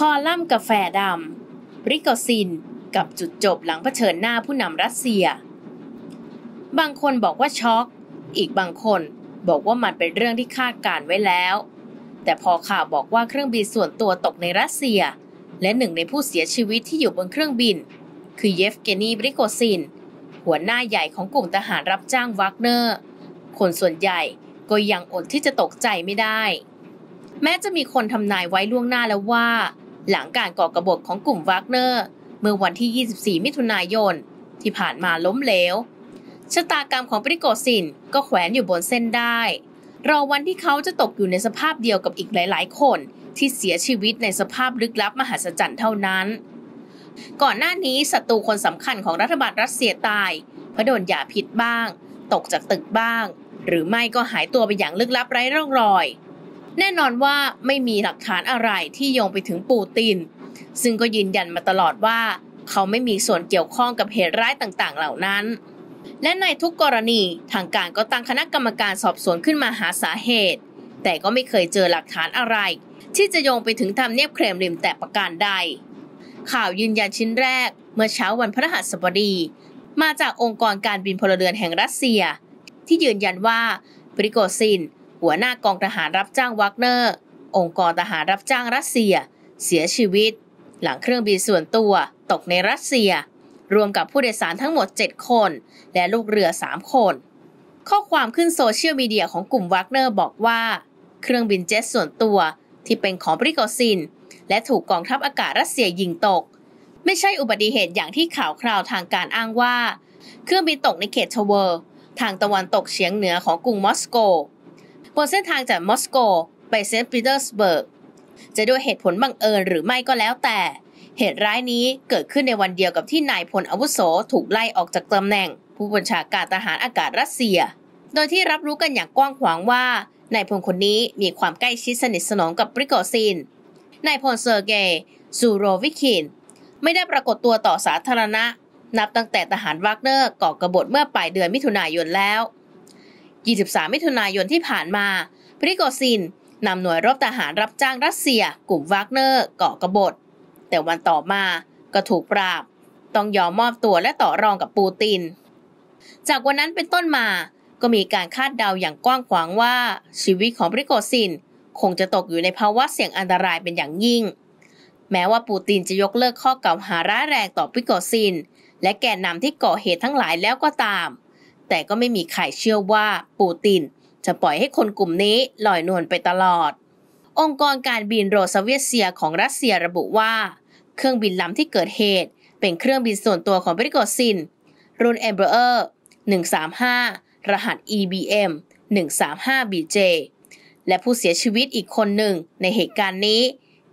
คอลัมน์กาแฟดำริโกซิน กับจุดจบหลังเผชิญหน้าผู้นำรัสเซีย บางคนบอกว่าช็อก อีกบางคนบอกว่ามันเป็นเรื่องที่คาดการไว้แล้ว แต่พอข่าวบอกว่าเครื่องบินส่วนตัวตกในรัสเซีย และหนึ่งในผู้เสียชีวิตที่อยู่บนเครื่องบิน คือเยฟเกนีบริโกซิน หัวหน้าใหญ่ของกลุ่มทหารรับจ้างวักเนอร์ คนส่วนใหญ่ก็ยังอดที่จะตกใจไม่ได้ แม้จะมีคนทำนายไว้ล่วงหน้าแล้วว่าหลังการก่อกระบฏของกลุ่มวากเนอร์ เมื่อวันที่ 24 มิถุนายนที่ผ่านมาล้มเหลว ชะตากรรมของปริโกสินก็แขวนอยู่บนเส้นได้ รอวันที่เขาจะตกอยู่ในสภาพเดียวกับอีกหลายๆ คนที่เสียชีวิตในสภาพลึกลับมหัศจรรย์เท่านั้น ก่อนหน้านี้ศัตรูคนสำคัญของรัฐบาลรัสเซียตายเพราะโดนยาพิษบ้าง ตกจากตึกบ้าง หรือไม่ก็หายตัวไปอย่างลึกลับไร้ร่องรอยแน่นอนว่าไม่มีหลักฐานอะไรที่โยงไปถึงปูตินซึ่งก็ยืนยันมาตลอดว่า เขาไม่มีส่วนเกี่ยวข้องกับเหตุร้ายต่างๆ เหล่านั้น และในทุกกรณีทางการก็ตั้งคณะกรรมการสอบสวนขึ้นมาหาสาเหตุ แต่ก็ไม่เคยเจอหลักฐานอะไร ที่จะโยงไปถึงทำเนียบเครมลินแต่ประการใด ข่าวยืนยันชิ้นแรก เมื่อเช้าวันพฤหัสบดี มาจากองค์กรการบินพลเรือนแห่งรัสเซีย ที่ยืนยันว่าปริโกซินหัวหน้ากองทหารรับจ้างวักเนอร์ องค์กรทหารรับจ้างรัสเซีย เสียชีวิต หลังเครื่องบินส่วนตัวตกในรัสเซีย รวมกับผู้โดยสารทั้งหมด 7 คน และลูกเรือ 3 คน ข้อความขึ้นโซเชียลมีเดียของกลุ่มวักเนอร์บอกว่า เครื่องบินเจ็ตส่วนตัว ที่เป็นของปริโกซินและถูกกองทัพอากาศรัสเซียยิงตก ไม่ใช่อุบัติเหตุอย่างที่ข่าวคราวทางการอ้างว่า เครื่องบินตกในเขตทเวอร์ทางตะวันตกเฉียงเหนือของกรุงมอสโกบนเส้นทางจากมอสโกไปเซนต์ปีเตอร์สเบิร์ก จะด้วยเหตุผลบังเอิญหรือไม่ก็แล้วแต่ เหตุร้ายนี้เกิดขึ้นในวันเดียวกับที่นายพลอาวุโสถูกไล่ออกจากตำแหน่ง ผู้บัญชาการทหารอากาศรัสเซีย โดยที่รับรู้กันอย่างกว้างขวางว่านายพลคนนี้มีความใกล้ชิดสนิทสนมกับปริโกซินนายพลเซอร์เกย์ซูโรวิคินไม่ได้ปรากฏตัวต่อสาธารณะ นับตั้งแต่ทหารวากเนอร์ก่อกระบฏเมื่อปลายเดือนมิถุนายนแล้ว23 มิถุนายนที่ผ่านมา ปริโกซินนำหน่วยรบทหารรับจ้างรัสเซียกลุ่มวากเนอร์ก่อกบฏ แต่วันต่อมาก็ถูกปราบ ต้องยอมมอบตัวและต่อรองกับปูติน จากวันนั้นเป็นต้นมา ก็มีการคาดเดาอย่างกว้างขวางว่าชีวิตของปริโกซิน คงจะตกอยู่ในภาวะเสี่ยงอันตรายเป็นอย่างยิ่ง แม้ว่าปูตินจะยกเลิกข้อกล่าวหาร้ายแรงต่อปริโกซิน และแกนนำที่ก่อเหตุทั้งหลายแล้วก็ตามแต่ก็ไม่มีใครเชื่อว่าปูติน จะปล่อยให้คนกลุ่มนี้ลอยนวลไปตลอด องค์กรการบินโรสเวียเซียของรัสเซียระบุว่า เครื่องบินลำที่เกิดเหตุเป็นเครื่องบินส่วนตัวของปริโกซิน รุ่นเอเบอร์ 135 รหัส EBM 135BJ และผู้เสียชีวิตอีกคนหนึ่งในเหตุการณ์นี้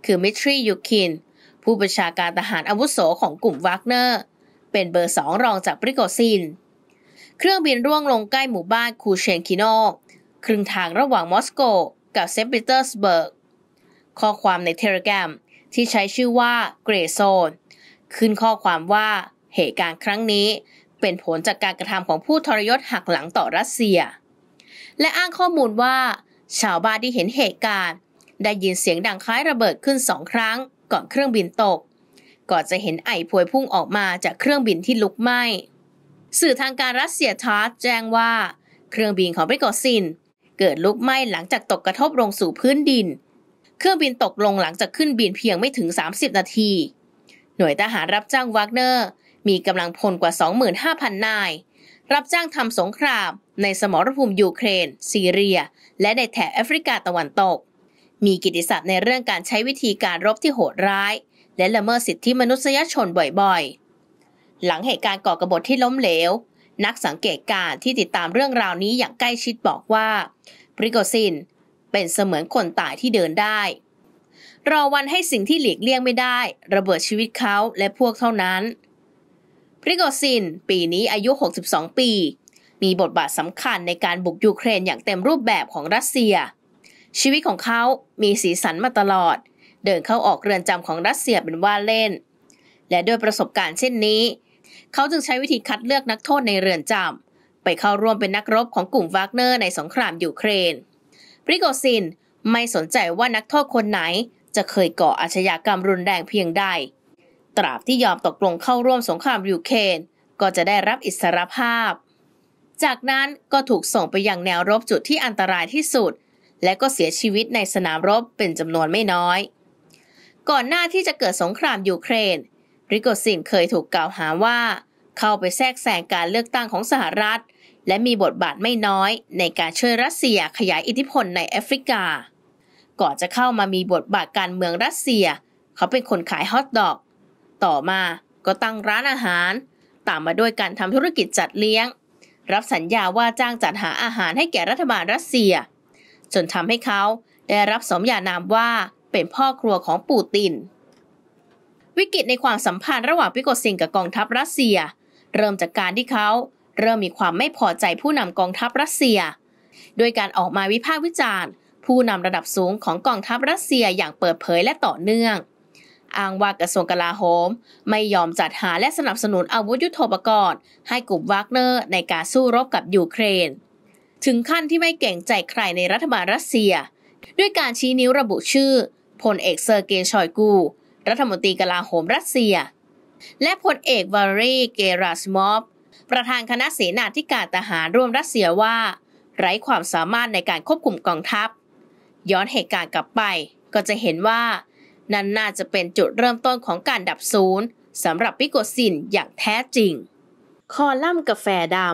คือมิทรียูคิน ผู้ประชาการทหารอาวุโสของกลุ่มวากเนอร์ เป็นเบอร์สองรองจากปริโกซินเครื่องบินร่วงลงใกล้หมู่บ้านคูเชนคิโนครึ่งทางระหว่างมอสโกกับเซนต์ปีเตอร์สเบิร์ก ข้อความในเทเลกราฟที่ใช้ชื่อว่า เกรโซนขึ้นข้อความว่าเหตุการณ์ครั้งนี้ เป็นผลจากการกระทำของผู้ทรยศหักหลังต่อรัสเซีย และอ้างข้อมูลว่า ชาวบ้านที่เห็นเหตุการณ์ ได้ยินเสียงดังคล้ายระเบิดขึ้นสองครั้ง ก่อนเครื่องบินตก ก่อนจะเห็นไอพวยพุ่งออกมาจากเครื่องบินที่ลุกไหม้สื่อทางการรัสเซียทาร์สแจ้งว่า เครื่องบินของปริโกซิน เกิดลุกไหม้หลังจากตกกระทบลงสู่พื้นดิน เครื่องบินตกลงหลังจากขึ้นบินเพียงไม่ถึง 30 นาที หน่วยทหารรับจ้างวากเนอร์มีกำลังพลกว่า 25,000 นาย รับจ้างทำสงครามในสมรภูมิยูเครน ซีเรีย และในแถบแอฟริกาตะวันตก มีกิติศัพท์ในเรื่องการใช้วิธีการรบที่โหดร้าย และละเมิดสิทธิมนุษยชนบ่อยๆหลังเหตุการณ์ก่อกรบฏที่ล้มเหลว นักสังเกตการที่ติดตามเรื่องราวนี้อย่างใกล้ชิดบอกว่าปริโกซินเป็นเสมือนคนตายที่เดินได้ รอวันให้สิ่งที่หลีกเลี่ยงไม่ได้ระเบิดชีวิตเขาและพวกเท่านั้นปริโกซินปีนี้อายุ 62 ปี มีบทบาทสำคัญในการบุกยูเครนอย่างเต็มรูปแบบของรัสเซีย ชีวิตของเขา มีสีสันมาตลอด เดินเข้าออกเรือนจำของรัสเซียเป็นว่าเล่น และด้วยประสบการณ์เช่นนี้เขาจึงใช้วิธีคัดเลือกนักโทษในเรือนจำไปเข้าร่วมเป็นนักรบของกลุ่มวากเนอร์ในสงครามยูเครน ปริโกซินไม่สนใจว่านักโทษคนไหน จะเคยก่ออาชญากรรมรุนแรงเพียงใด ตราบที่ยอมตกลงเข้าร่วมสงครามยูเครน ก็จะได้รับอิสรภาพ จากนั้นก็ถูกส่งไปยังแนวรบจุดที่อันตรายที่สุด และก็เสียชีวิตในสนามรบเป็นจำนวนไม่น้อย ก่อนหน้าที่จะเกิดสงครามยูเครนริโกสินเคยถูกกล่าวหาว่าเข้าไปแทรกแซงการเลือกตั้งของสหรัฐ และมีบทบาทไม่น้อยในการช่วยรัสเซียขยายอิทธิพลในแอฟริกา ก่อนจะเข้ามามีบทบาทการเมืองรัสเซีย เขาเป็นคนขายฮอทดอก ต่อมาก็ตั้งร้านอาหาร ตามมาด้วยการทำธุรกิจจัดเลี้ยง รับสัญญาว่าจ้างจัดหาอาหารให้แก่รัฐบาลรัสเซีย จนทำให้เขาได้รับสมญานามว่าเป็นพ่อครัวของปูตินวิกฤตในความสัมพันธ์ระหว่างปิโกซิงกับกองทัพรัสเซีย เริ่มจากการที่เขา เริ่มมีความไม่พอใจผู้นำกองทัพรัสเซีย โดยการออกมาวิพากษ์วิจารณ์ ผู้นำระดับสูงของกองทัพรัสเซียอย่างเปิดเผยและต่อเนื่องอ้างว่ากระทรวงกลาโหมไม่ยอมจัดหาและสนับสนุนอาวุธยุโทโธปกรณ์ให้กลุ่มวากเนอร์ในการสู้รบกับยูเครนถึงขั้นที่ไม่เก่งใจใครในรัฐบาลรัสเซีย ด้วยการชี้นิ้วระบุชื่อ พลเอกเซอร์เกย์ชอยกูรัฐมนตรีกลาโหมรัสเซีย และพลเอกวารีเกราสมอฟประธานคณะเสนาธิการทหารร่วมรัสเซียว่า ไร้ความสามารถในการควบคุมกองทัพ ย้อนเหตุการณ์กลับไปก็จะเห็นว่านั่นน่าจะเป็นจุดเริ่มต้นของการดับศูนย์สำหรับปิโกซินอย่างแท้จริง คอลัมน์กาแฟดำ